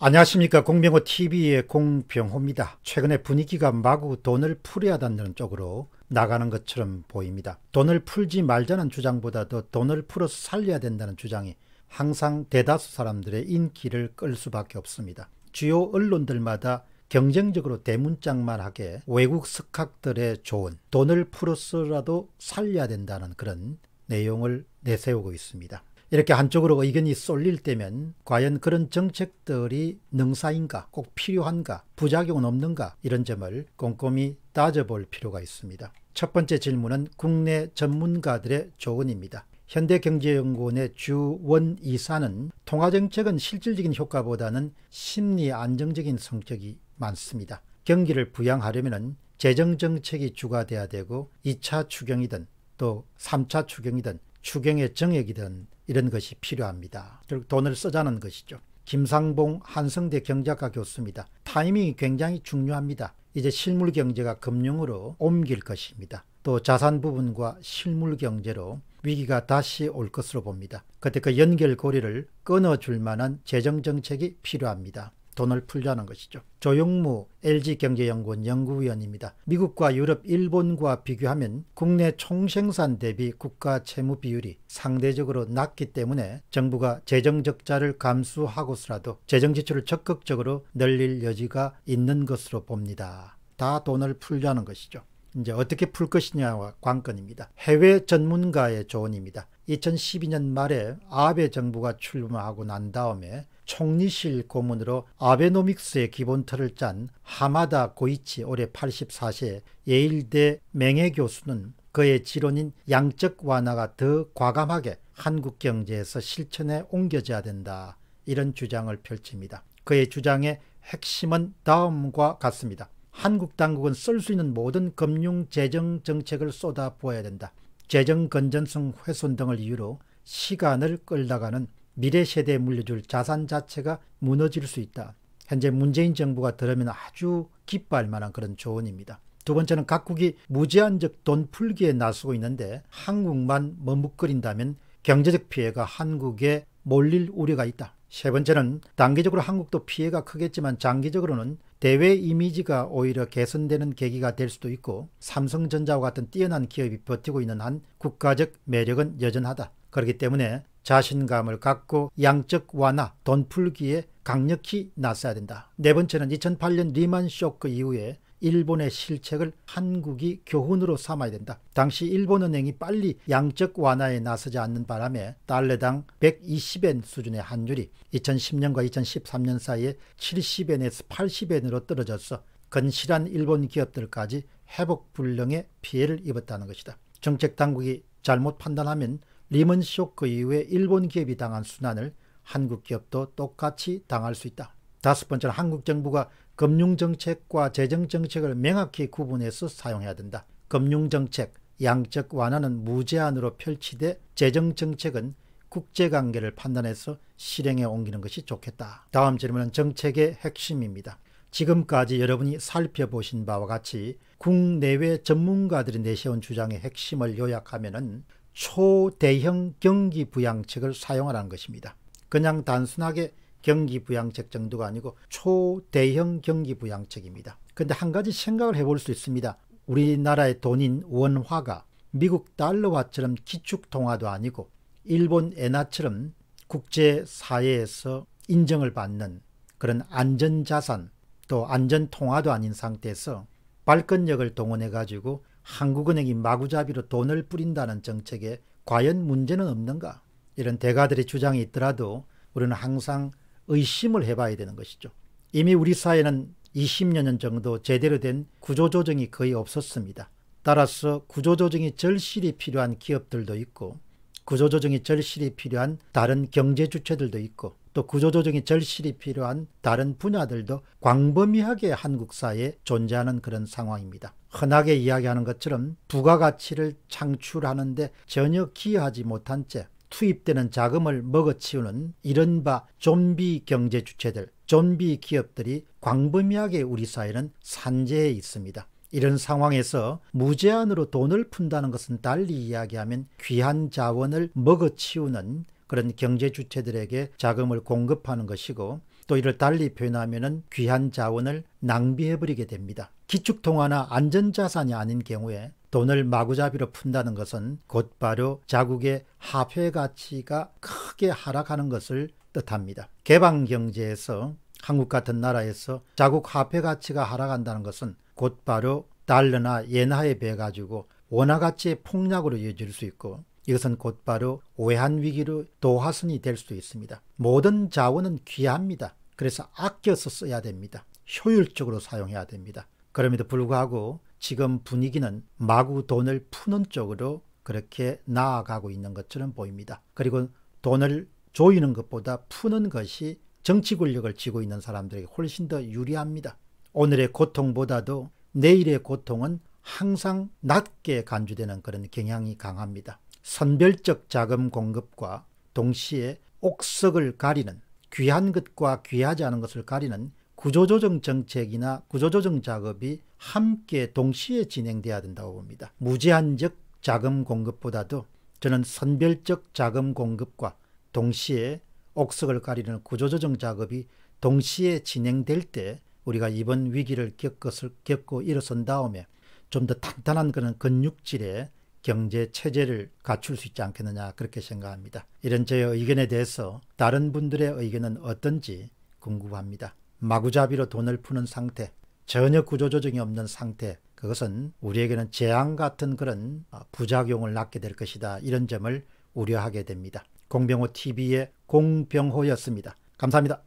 안녕하십니까 공병호TV의 공병호입니다. 최근에 분위기가 마구 돈을 풀어야 한다는 쪽으로 나가는 것처럼 보입니다. 돈을 풀지 말자는 주장보다 도 돈을 풀어서 살려야 된다는 주장이 항상 대다수 사람들의 인기를 끌 수밖에 없습니다. 주요 언론들마다 경쟁적으로 대문짝만 하게 외국 석학들의 조언, 돈을 풀어서라도 살려야 된다는 그런 내용을 내세우고 있습니다. 이렇게 한쪽으로 의견이 쏠릴 때면 과연 그런 정책들이 능사인가 꼭 필요한가 부작용은 없는가 이런 점을 꼼꼼히 따져볼 필요가 있습니다. 첫 번째 질문은 국내 전문가들의 조언입니다. 현대경제연구원의 주원 이사는 통화정책은 실질적인 효과보다는 심리안정적인 성격이 많습니다. 경기를 부양하려면 재정정책이 주가 돼야 되고 2차 추경이든 또 3차 추경이든 추경의 정액이든 이런 것이 필요합니다. 결국 돈을 쓰자는 것이죠. 김상봉 한성대 경제학과 교수입니다. 타이밍이 굉장히 중요합니다. 이제 실물 경제가 금융으로 옮길 것입니다. 또 자산 부분과 실물 경제로 위기가 다시 올 것으로 봅니다. 그때 그 연결고리를 끊어줄 만한 재정정책이 필요합니다. 돈을 풀자는 것이죠. 조영무 LG경제연구원 연구위원입니다. 미국과 유럽, 일본과 비교하면 국내 총생산 대비 국가 채무 비율이 상대적으로 낮기 때문에 정부가 재정적자를 감수하고서라도 재정지출을 적극적으로 늘릴 여지가 있는 것으로 봅니다. 다 돈을 풀자는 것이죠. 이제 어떻게 풀 것이냐와 관건입니다. 해외 전문가의 조언입니다. 2012년 말에 아베 정부가 출범하고 난 다음에 총리실 고문으로 아베노믹스의 기본틀을 짠 하마다 고이치 올해 84세 예일대 맹해교수는 그의 지론인 양적 완화가 더 과감하게 한국 경제에서 실천에 옮겨져야 된다. 이런 주장을 펼칩니다. 그의 주장의 핵심은 다음과 같습니다. 한국 당국은 쓸 수 있는 모든 금융 재정 정책을 쏟아부어야 된다. 재정 건전성 훼손 등을 이유로 시간을 끌다가는 미래 세대에 물려줄 자산 자체가 무너질 수 있다. 현재 문재인 정부가 들으면 아주 기뻐할 만한 그런 조언입니다. 두 번째는 각국이 무제한적 돈 풀기에 나서고 있는데 한국만 머뭇거린다면 경제적 피해가 한국에 몰릴 우려가 있다. 세 번째는 단기적으로 한국도 피해가 크겠지만 장기적으로는 대외 이미지가 오히려 개선되는 계기가 될 수도 있고 삼성전자와 같은 뛰어난 기업이 버티고 있는 한 국가적 매력은 여전하다. 그렇기 때문에 자신감을 갖고 양적 완화, 돈풀기에 강력히 나서야 된다. 네 번째는 2008년 리만 쇼크 이후에 일본의 실책을 한국이 교훈으로 삼아야 된다. 당시 일본은행이 빨리 양적 완화에 나서지 않는 바람에 달러당 120엔 수준의 환율이 2010년과 2013년 사이에 70엔에서 80엔으로 떨어졌어 건실한 일본 기업들까지 회복 불능의 피해를 입었다는 것이다. 정책 당국이 잘못 판단하면 리먼 쇼크 이후에 일본 기업이 당한 순환을 한국 기업도 똑같이 당할 수 있다. 다섯 번째는 한국 정부가 금융정책과 재정정책을 명확히 구분해서 사용해야 된다. 금융정책, 양적 완화는 무제한으로 펼치되 재정정책은 국제관계를 판단해서 실행에 옮기는 것이 좋겠다. 다음 질문은 정책의 핵심입니다. 지금까지 여러분이 살펴보신 바와 같이 국내외 전문가들이 내세운 주장의 핵심을 요약하면 초대형 경기 부양책을 사용하라는 것입니다. 그냥 단순하게 경기 부양책 정도가 아니고 초대형 경기 부양책입니다. 그런데한 가지 생각을 해볼 수 있습니다. 우리나라의 돈인 원화가 미국 달러화처럼 기축통화도 아니고 일본 엔화처럼 국제사회에서 인정을 받는 그런 안전자산 또 안전통화도 아닌 상태에서 발권력을 동원해 가지고 한국은행이 마구잡이로 돈을 뿌린다는 정책에 과연 문제는 없는가? 이런 대가들의 주장이 있더라도 우리는 항상 의심을 해봐야 되는 것이죠. 이미 우리 사회는 20년 여 정도 제대로 된 구조조정이 거의 없었습니다. 따라서 구조조정이 절실히 필요한 기업들도 있고 구조조정이 절실히 필요한 다른 경제 주체들도 있고 또구조조정이 절실히 필요한 다른 분야들도 광범위하게 한국 사회에 존재하는 그런 상황입니다. 흔하게 이야기하는 것처럼 부가가치를 창출하는데 전혀 기여하지 못한 채 투입되는 자금을 먹어치우는 이른바 좀비 경제 주체들, 좀비 기업들이 광범위하게 우리 사회는 산재해 있습니다. 이런 상황에서 무제한으로 돈을 푼다는 것은 달리 이야기하면 귀한 자원을 먹어치우는 그런 경제 주체들에게 자금을 공급하는 것이고 또 이를 달리 표현하면 귀한 자원을 낭비해버리게 됩니다. 기축통화나 안전자산이 아닌 경우에 돈을 마구잡이로 푼다는 것은 곧바로 자국의 화폐 가치가 크게 하락하는 것을 뜻합니다. 개방 경제에서 한국 같은 나라에서 자국 화폐 가치가 하락한다는 것은 곧바로 달러나 엔화에 배해 가지고 원화 가치의 폭락으로 이어질 수 있고 이것은 곧바로 오해한 위기로 도화선이 될 수도 있습니다. 모든 자원은 귀합니다. 그래서 아껴서 써야 됩니다. 효율적으로 사용해야 됩니다. 그럼에도 불구하고 지금 분위기는 마구 돈을 푸는 쪽으로 그렇게 나아가고 있는 것처럼 보입니다. 그리고 돈을 조이는 것보다 푸는 것이 정치 권력을 쥐고 있는 사람들에게 훨씬 더 유리합니다. 오늘의 고통보다도 내일의 고통은 항상 낮게 간주되는 그런 경향이 강합니다. 선별적 자금 공급과 동시에 옥석을 가리는 귀한 것과 귀하지 않은 것을 가리는 구조조정 정책이나 구조조정 작업이 함께 동시에 진행돼야 된다고 봅니다. 무제한적 자금 공급보다도 저는 선별적 자금 공급과 동시에 옥석을 가리는 구조조정 작업이 동시에 진행될 때 우리가 이번 위기를 겪었을, 겪고 일어선 다음에 좀 더 탄탄한 그런 근육질의 경제 체제를 갖출 수 있지 않겠느냐 그렇게 생각합니다. 이런 제 의견에 대해서 다른 분들의 의견은 어떤지 궁금합니다. 마구잡이로 돈을 푸는 상태, 전혀 구조조정이 없는 상태, 그것은 우리에게는 재앙 같은 그런 부작용을 낳게 될 것이다. 이런 점을 우려하게 됩니다. 공병호 TV의 공병호였습니다. 감사합니다.